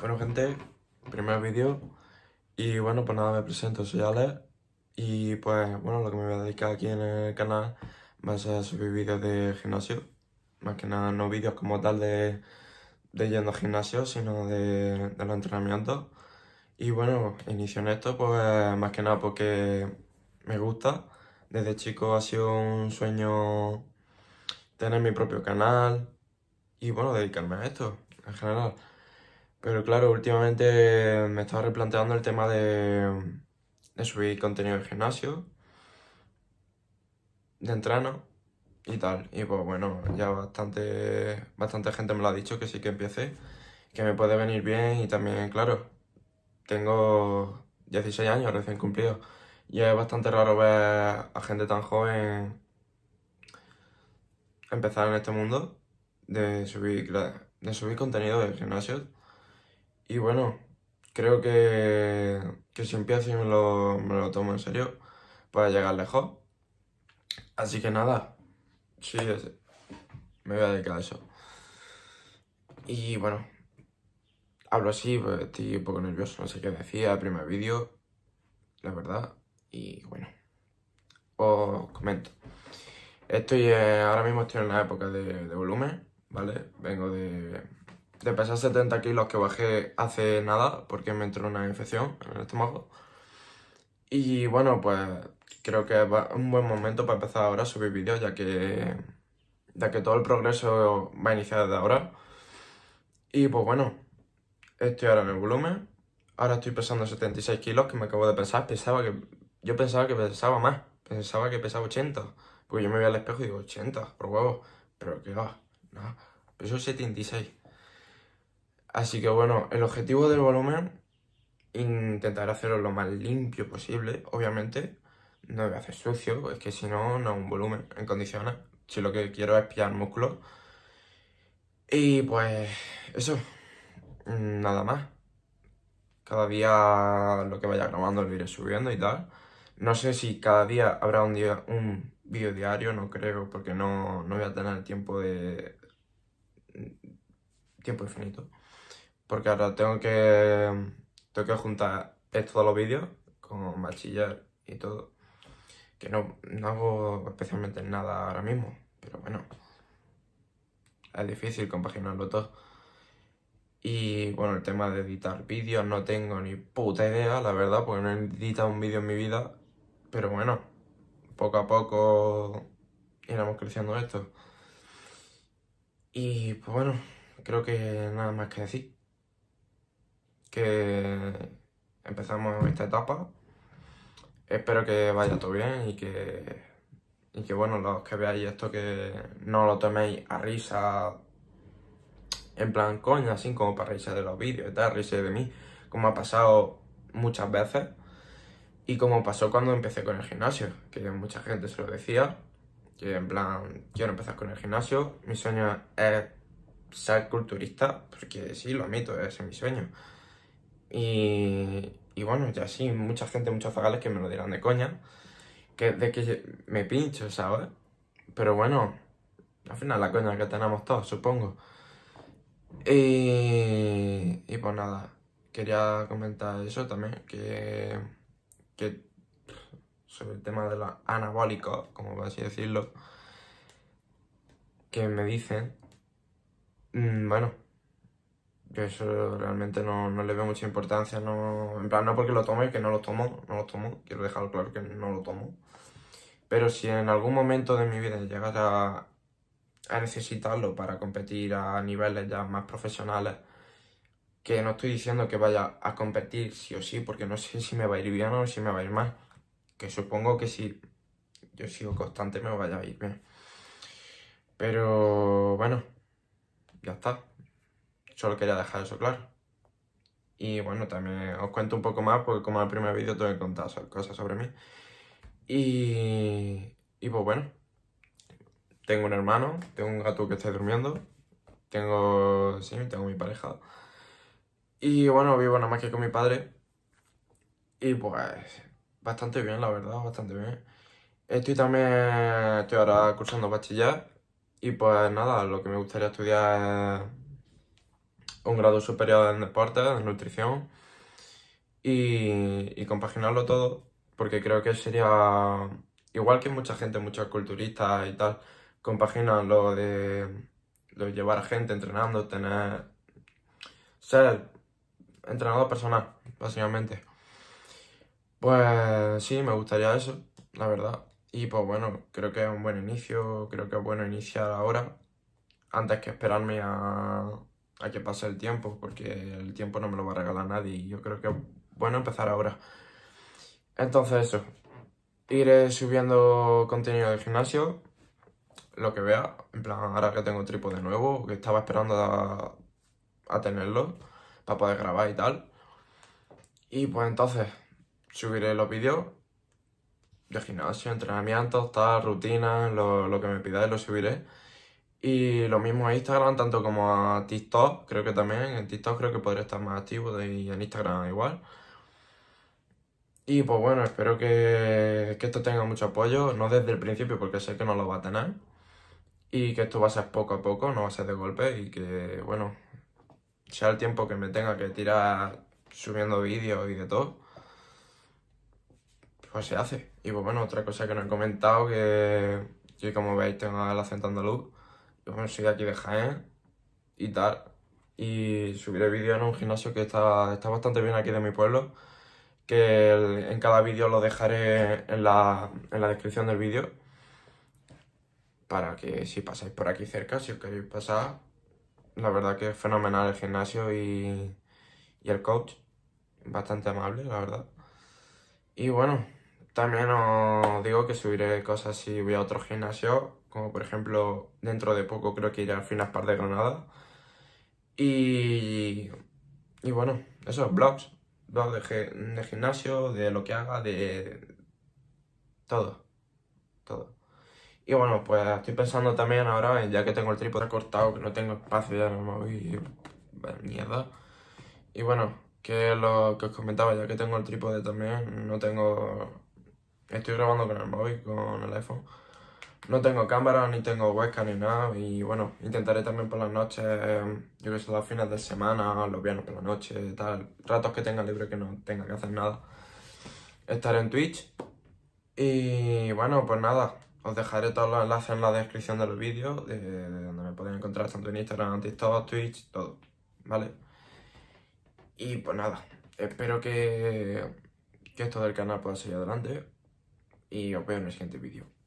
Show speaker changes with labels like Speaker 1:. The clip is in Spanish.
Speaker 1: Bueno gente, primer vídeo y bueno pues nada me presento, soy Ale y pues bueno lo que me voy a dedicar aquí en el canal va a ser subir vídeos de gimnasio, más que nada no vídeos como tal de, yendo al gimnasio sino de, de los entrenamientos y bueno inicio en esto pues más que nada porque me gusta, desde chico ha sido un sueño tener mi propio canal y bueno dedicarme a esto en general. Pero claro, últimamente me estaba replanteando el tema de, subir contenido de gimnasio, de entreno y tal. Y pues bueno, ya bastante, bastante gente me lo ha dicho que sí que empiece, que me puede venir bien y también, claro, tengo 16 años recién cumplido, y es bastante raro ver a gente tan joven empezar en este mundo de subir, de subir contenido de gimnasio y bueno, creo que, que si empiezo y me lo, lo tomo en serio, para llegar lejos. Así que nada, sí, me voy a dedicar a eso. Y bueno, hablo así, pues estoy un poco nervioso, no sé qué decía, el primer vídeo, la verdad, y bueno, os comento. Estoy, eh, ahora mismo estoy en la época de volumen, ¿vale? Vengo de, de pesar 70 kilos que bajé hace nada porque me entró una infección en el estómago. Y bueno, pues creo que es un buen momento para empezar ahora a subir vídeos ya que, ya que todo el progreso va a iniciar desde ahora. Y pues bueno, estoy ahora en el volumen. Ahora estoy pesando 76 kilos que me acabo de pensar. Pensaba que, yo pensaba que pesaba más. Pensaba que pesaba 80. Porque yo me veía al espejo y digo, 80, por huevo. Pero que va, no, peso 76. Así que bueno, el objetivo del volumen, intentar hacerlo lo más limpio posible, obviamente. No voy a hacer sucio, es que si no, no es un volumen en condiciones. Si lo que quiero es pillar músculo. Y pues eso, nada más. Cada día lo que vaya grabando lo iré subiendo y tal. No sé si cada día habrá un, día, un vídeo diario, no creo, porque no, no voy a tener tiempo de tiempo infinito. Porque ahora tengo que, tengo que juntar estos los vídeos con machillar y todo. Que no, no hago especialmente nada ahora mismo, pero bueno. Es difícil compaginarlo todo. Y bueno, el tema de editar vídeos no tengo ni puta idea, la verdad, porque no he editado un vídeo en mi vida. Pero bueno, poco a poco iremos creciendo esto. Y pues bueno, creo que nada más que decir. Que empezamos esta etapa. Espero que vaya todo bien y que, y que bueno, los que veáis esto, que no lo toméis a risa, en plan coña, así como para risa de los vídeos y tal, de mí, como ha pasado muchas veces. Y como pasó cuando empecé con el gimnasio, que mucha gente se lo decía, que en plan, quiero empezar con el gimnasio, mi sueño es ser culturista, porque sí, lo admito, eh, ese es mi sueño. Y, bueno, ya sí, mucha gente, muchos zagales que me lo dirán de coña, que, de que me pincho, ¿sabes? Pero bueno, al final la coña que tenemos todos, supongo. Y, y pues nada, quería comentar eso también, que, que sobre el tema de los anabólicos, como por así decirlo, que me dicen Mm, bueno, yo eso realmente no, le veo mucha importancia, no, en plan, no porque lo tome, que no lo tomo, no lo tomo, quiero dejarlo claro que no lo tomo. Pero si en algún momento de mi vida llegas a, a necesitarlo para competir a niveles ya más profesionales, que no estoy diciendo que vaya a competir sí o sí, porque no sé si me va a ir bien o si me va a ir mal, que supongo que si yo sigo constante me vaya a ir bien. Pero bueno, está. Solo quería dejar eso claro. Y bueno, también os cuento un poco más, porque como en el primer vídeo tengo que contar cosas sobre mí. Y, pues bueno, tengo un hermano, tengo un gato que está durmiendo, tengo, sí, tengo mi pareja. Y bueno, vivo nada más que con mi padre. Y pues, bastante bien, la verdad, bastante bien. Estoy también, estoy ahora cursando bachiller y pues nada, lo que me gustaría estudiar es un grado superior en deporte, en nutrición y, compaginarlo todo porque creo que sería igual que mucha gente, muchos culturistas y tal, compaginan lo de, llevar a gente entrenando, tener ser entrenador personal, básicamente. Pues sí, me gustaría eso, la verdad. Y pues bueno, creo que es un buen inicio, creo que es bueno iniciar ahora, antes que esperarme a, que pase el tiempo, porque el tiempo no me lo va a regalar nadie y yo creo que es bueno empezar ahora. Entonces eso, iré subiendo contenido del gimnasio, lo que vea, en plan ahora que tengo tripo de nuevo, que estaba esperando a tenerlo para poder grabar y tal. Y pues entonces subiré los vídeos de gimnasio, entrenamientos, tal, rutinas, lo, que me pidáis lo subiré. Y lo mismo a Instagram, tanto como a TikTok, creo que también. En TikTok creo que podré estar más activo y en Instagram igual. Y pues bueno, espero que, que esto tenga mucho apoyo, no desde el principio porque sé que no lo va a tener. Y que esto va a ser poco a poco, no va a ser de golpe y que, bueno, sea el tiempo que me tenga que tirar subiendo vídeos y de todo pues se hace. Y pues bueno, otra cosa que no he comentado, que, yo como veis tengo el acento andaluz, yo bueno, soy de aquí de Jaén y tal. Y subiré vídeo en un gimnasio que está, está bastante bien aquí de mi pueblo, que en cada vídeo lo dejaré en la, descripción del vídeo, para que si pasáis por aquí cerca, si os queréis pasar, la verdad que es fenomenal el gimnasio y, y el coach, bastante amable, la verdad. Y bueno, también os digo que subiré cosas si voy a otro gimnasio, como por ejemplo dentro de poco creo que iré al Finas Par de Granada. Y, bueno, esos blogs, blogs de, de gimnasio, de lo que haga, de todo, todo. Y bueno, pues estoy pensando también ahora, ya que tengo el trípode cortado, que no tengo espacio ya no me voy mierda. Y bueno, que lo que os comentaba, ya que tengo el trípode también, no tengo Estoy grabando con el móvil, con el iPhone. No tengo cámara, ni tengo webcam, ni nada. Y bueno, intentaré también por las noches, em, yo que sé, los fines de semana, los viernes por la noche, tal. Ratos que tenga libre que no tenga que hacer nada. Estar en Twitch. Y bueno, pues nada. Os dejaré todos los enlaces en la descripción de los vídeos, de, donde me podéis encontrar tanto en Instagram, TikTok, Twitch, todo. ¿Vale? Y pues nada, espero que, que esto del canal pueda seguir adelante y os veo en el siguiente vídeo.